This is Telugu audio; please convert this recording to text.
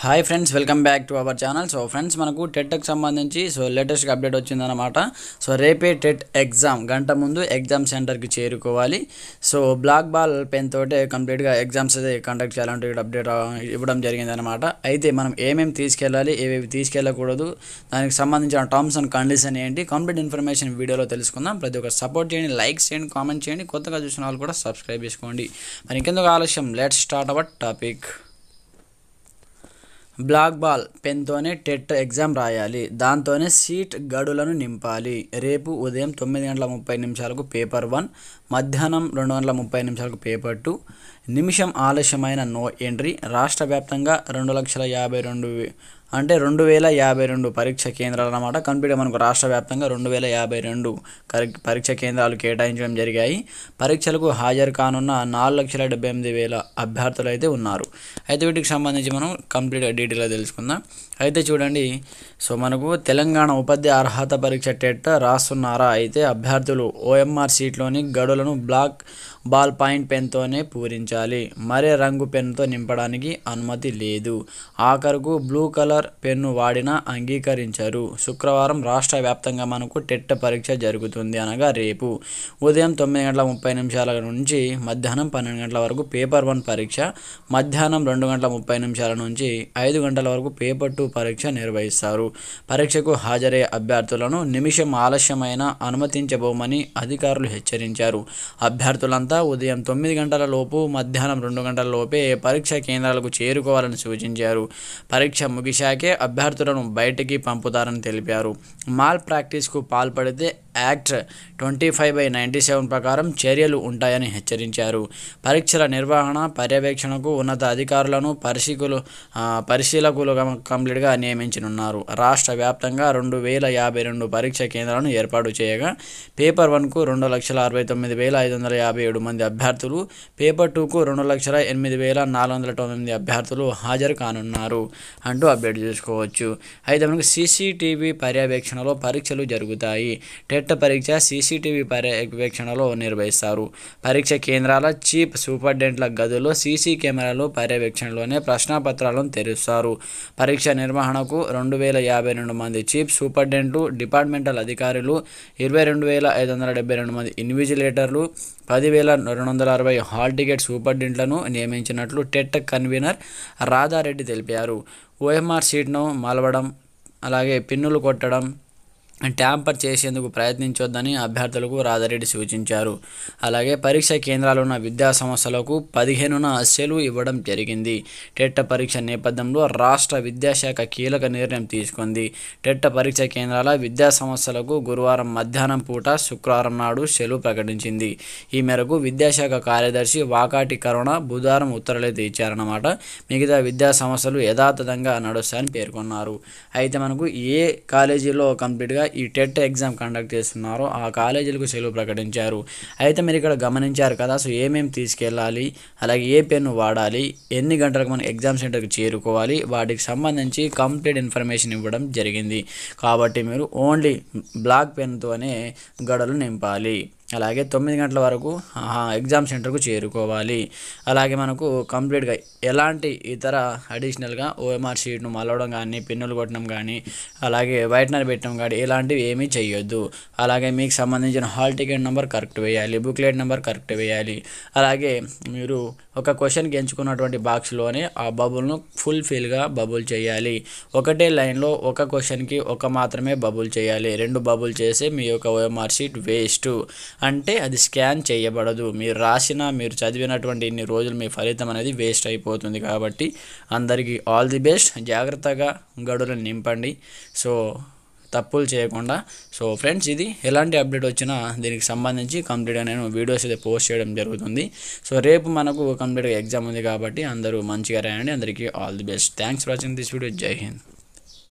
Hi friends welcome back to our channel so friends మనకు టెట్కి సంబంధించి సో లేటెస్ట్గా అప్డేట్ వచ్చిందనమాట సో రేపే టెట్ ఎగ్జామ్ గంట ముందు ఎగ్జామ్ సెంటర్కి చేరుకోవాలి సో బ్లాక్ బాల్ పెన్ తోటే కంప్లీట్గా ఎగ్జామ్స్ అయితే కండక్ట్ చేయాలంటే అప్డేట్ ఇవ్వడం జరిగిందనమాట అయితే మనం ఏమేమి తీసుకెళ్ళాలి ఏవేవి తీసుకెళ్ళకూడదు దానికి సంబంధించిన టర్మ్స్ అండ్ కండిషన్ ఏంటి కంప్లీట్ ఇన్ఫర్మేషన్ వీడియోలో తెలుసుకుందాం ప్రతి ఒక్క సపోర్ట్ చేయండి లైక్ చేయండి కామెంట్ చేయండి కొత్తగా చూసిన వాళ్ళు కూడా సబ్స్క్రైబ్ చేసుకోండి మరి ఇంకెందుకు ఆలస్యం let's start our topic black ball పెన్తోనే టెట్ ఎగ్జామ్ రాయాలి దాంతోనే సీట్ గడులను నింపాలి రేపు ఉదయం తొమ్మిది గంటల ముప్పై నిమిషాలకు పేపర్ వన్ మధ్యాహ్నం రెండు వందల ముప్పై నిమిషాలకు పేపట్టు నిమిషం ఆలస్యమైన నో ఎంట్రీ రాష్ట్ర వ్యాప్తంగా రెండు లక్షల యాభై రెండు అంటే రెండు వేల యాభై రెండు పరీక్ష కేంద్రాలు అన్నమాట కంప్యూటర్ మనకు రాష్ట్ర వ్యాప్తంగా రెండు వేల యాభై రెండు పరీక్ష కేంద్రాలు కేటాయించడం జరిగాయి పరీక్షలకు హాజరు కానున్న నాలుగు లక్షల డెబ్బై ఎనిమిది వేల అభ్యర్థులు అయితే ఉన్నారు అయితే వీటికి సంబంధించి మనం కంప్లీట్గా డీటెయిల్గా తెలుసుకుందాం అయితే చూడండి సో మనకు తెలంగాణ ఉపాధ్యాయ అర్హత పరీక్ష టెట్ రాస్తున్నారా అయితే అభ్యర్థులు ఓఎంఆర్ సీట్లోని గడు No, no, black. Ball point పెన్తోనే పూరించాలి మరే రంగు పెన్నుతో నింపడానికి అనుమతి లేదు ఆఖరుకు బ్లూ కలర్ పెన్ను వాడినా అంగీకరించరు శుక్రవారం రాష్ట్ర వ్యాప్తంగా మనకు టెట్ పరీక్ష జరుగుతుంది అనగా రేపు ఉదయం తొమ్మిది గంటల ముప్పై నిమిషాల నుంచి మధ్యాహ్నం పన్నెండు గంటల వరకు పేపర్ వన్ పరీక్ష మధ్యాహ్నం రెండు గంటల ముప్పై నిమిషాల నుంచి ఐదు గంటల వరకు పేపర్ టూ పరీక్ష నిర్వహిస్తారు పరీక్షకు హాజరయ్యే అభ్యర్థులను నిమిషం ఆలస్యమైన అనుమతించబోమని అధికారులు హెచ్చరించారు అభ్యర్థులంతా ఉదయం తొమ్మిది గంటల లోపు మధ్యాహ్నం రెండు గంటల లోపే పరీక్ష కేంద్రాలకు చేరుకోవాలని సూచించారు పరీక్ష ముగిశాకే అభ్యర్థులను బయటికి పంపుతారని తెలిపారు మాల్ ప్రాక్టీస్కు పాల్పడితే act twenty five by ninety seven ప్రకారం చర్యలు ఉంటాయని హెచ్చరించారు పరీక్షల నిర్వహణ పర్యవేక్షణకు ఉన్నత అధికారులను పరిశీకులు పరిశీలకులు కంప్లీట్గా నియమించనున్నారు రాష్ట్ర వ్యాప్తంగా రెండు వేల యాభై రెండు పరీక్ష కేంద్రాలను ఏర్పాటు చేయగా పేపర్ వన్కు రెండు లక్షల అరవై తొమ్మిది వేల ఐదు వందల యాభై ఏడు మంది అభ్యర్థులు పేపర్ టూకు రెండు లక్షల ఎనిమిది వేల నాలుగు వందల తొమ్మిది అభ్యర్థులు హాజరు కానున్నారు అంటూ అప్డేట్ చేసుకోవచ్చు అయితే మనకు సీసీటీవీ పర్యవేక్షణలో పరీక్షలు జరుగుతాయి టెట్ నెట్ పరీక్ష సీసీటీవీ పర్యవేక్షణలో నిర్వహిస్తారు పరీక్ష కేంద్రాల చీఫ్ సూపరింటెండెంట్ల గదిలో సీసీ కెమెరాలు పర్యవేక్షణలోనే ప్రశ్నాపత్రాలను తెరుస్తారు పరీక్ష నిర్వహణకు రెండు వేల యాభై రెండు మంది చీఫ్ సూపరింటెండెంట్లు డిపార్ట్మెంటల్ అధికారులు ఇరవై రెండు వేల ఐదు వందల డెబ్బై రెండు మంది ఇన్విజిలేటర్లు పదివేల రెండు వందల అరవై హాల్ టికెట్ సూపరింటెండెంట్లను నియమించినట్లు టెట్ కన్వీనర్ రాధారెడ్డి తెలిపారు ఓఎంఆర్ షీట్ను మలవడం అలాగే పిన్నులు కొట్టడం ట్యాంపర్ చేసేందుకు ప్రయత్నించొద్దని అభ్యర్థులకు రాధారెడ్డి సూచించారు అలాగే పరీక్ష కేంద్రాలున్న విద్యా సంస్థలకు పదిహేనున అస్సెలు ఇవ్వడం జరిగింది టెట్ట పరీక్ష నేపథ్యంలో రాష్ట్ర విద్యాశాఖ కీలక నిర్ణయం తీసుకుంది టెట్ట పరీక్ష కేంద్రాల విద్యా సంస్థలకు గురువారం మధ్యాహ్నం పూట శుక్రవారం నాడు సెలవు ప్రకటించింది ఈ మేరకు విద్యాశాఖ కార్యదర్శి వాకాటి కరుణ బుధవారం ఉత్తర్వులైతే ఇచ్చారన్నమాట మిగతా విద్యా సంస్థలు యథాతథంగా నడుస్తాయని పేర్కొన్నారు అయితే మనకు ఏ కాలేజీలో కంప్లీట్గా ఈ టెట్ ఎగ్జామ్ కండక్ట్ చేస్తున్నారో ఆ కాలేజీలకు సెలవు ప్రకటించారు అయితే మీరు ఇక్కడ గమనించారు కదా సో ఏమేమి తీసుకెళ్ళాలి అలాగే ఏ పెన్ను వాడాలి ఎన్ని గంటలకు మనం ఎగ్జామ్ సెంటర్కి చేరుకోవాలి వాటికి సంబంధించి కంప్లీట్ ఇన్ఫర్మేషన్ ఇవ్వడం జరిగింది కాబట్టి మీరు ఓన్లీ బ్లాక్ పెన్తోనే గడలు నింపాలి అలాగే తొమ్మిది గంటల వరకు ఎగ్జామ్ సెంటర్కు చేరుకోవాలి అలాగే మనకు కంప్లీట్గా ఎలాంటి ఇతర అడిషనల్గా ఓఎంఆర్ షీట్ను మలవడం కానీ పిన్నులు కొట్టడం కానీ అలాగే వైట్నర్ పెట్టడం కానీ ఇలాంటివి ఏమీ చేయొద్దు అలాగే మీకు సంబంధించిన హాల్ టికెట్ నెంబర్ కరెక్ట్ వేయాలి బుక్లెట్ నెంబర్ కరెక్ట్ వేయాలి అలాగే మీరు ఒక క్వశ్చన్కి ఎంచుకున్నటువంటి బాక్స్లోనే ఆ బబుల్ను ఫుల్ ఫిల్గా బబుల్ చేయాలి ఒకటే లైన్లో ఒక క్వశ్చన్కి ఒక మాత్రమే బబుల్ చేయాలి రెండు బబుల్ చేసి మీ యొక్క ఓఎంఆర్ షీట్ వేస్ట్ అంటే అది స్కాన్ చేయబడదు మీరు రాసిన మీరు చదివినటువంటి ఇన్ని రోజులు మీ ఫలితం అనేది వేస్ట్ అయిపోతుంది కాబట్టి అందరికీ ఆల్ ది బెస్ట్ జాగ్రత్తగా గడువులను నింపండి సో తప్పులు చేయకుండా సో ఫ్రెండ్స్ ఇది ఎలాంటి అప్డేట్ వచ్చినా దీనికి సంబంధించి కంప్లీట్గా నేను వీడియోస్ అయితే పోస్ట్ చేయడం జరుగుతుంది సో రేపు మనకు కంప్లీట్గా ఎగ్జామ్ ఉంది కాబట్టి అందరూ మంచిగా రాయండి అందరికీ all the best thanks for watching this video Jai Hind